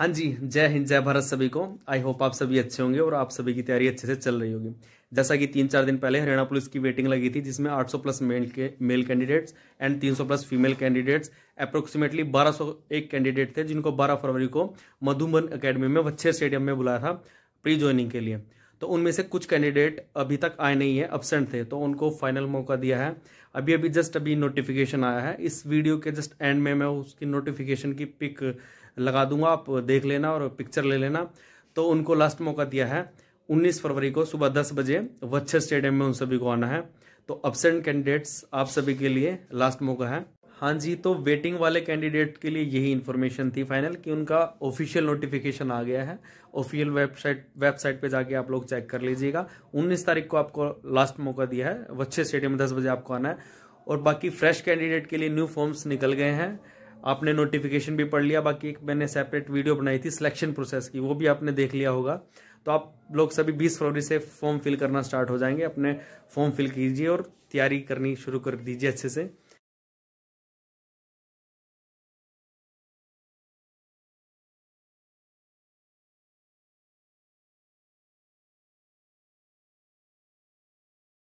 हाँ जी जय हिंद जय भारत सभी को आई होप आप सभी अच्छे होंगे और आप सभी की तैयारी अच्छे से चल रही होगी जैसा कि तीन चार दिन पहले हरियाणा पुलिस की वेटिंग लगी थी जिसमें 800 प्लस मेल के male candidates and 300 plus female candidates approximately 1201 candidate थे जिनको 12 फरवरी को मधुबन अकेडमी में वच्छेर स्टेडियम में बुलाया था प्री ज्वाइनिंग के लिए तो उनमें से कुछ कैंडिडेट अभी तक आए नहीं है एबसेंट थे तो उनको फाइनल मौका दिया है अभी अभी जस्ट अभी नोटिफिकेशन आया है इस वीडियो के जस्ट एंड में मैं उसकी नोटिफिकेशन की पिक लगा दूंगा आप देख लेना और पिक्चर ले लेना तो उनको लास्ट मौका दिया है 19 फरवरी को सुबह 10 बजे वच्छर स्टेडियम में उन सभी को आना है तो अपसेंट कैंडिडेट्स आप सभी के लिए लास्ट मौका है हाँ जी तो वेटिंग वाले कैंडिडेट के लिए यही इन्फॉर्मेशन थी फाइनल कि उनका ऑफिशियल नोटिफिकेशन आ गया है ऑफिशियल वेबसाइट वेबसाइट पे जाके आप लोग चेक कर लीजिएगा 19 तारीख को आपको लास्ट मौका दिया है वच्छे स्टेडियम दस बजे आपको आना है और बाकी फ्रेश कैंडिडेट के लिए न्यू फॉर्म्स निकल गए हैं आपने नोटिफिकेशन भी पढ़ लिया बाकी एक मैंने सेपरेट वीडियो बनाई थी सिलेक्शन प्रोसेस की वो भी आपने देख लिया होगा तो आप लोग सभी बीस फरवरी से फॉर्म फिल करना स्टार्ट हो जाएंगे अपने फॉर्म फिल कीजिए और तैयारी करनी शुरू कर दीजिए अच्छे से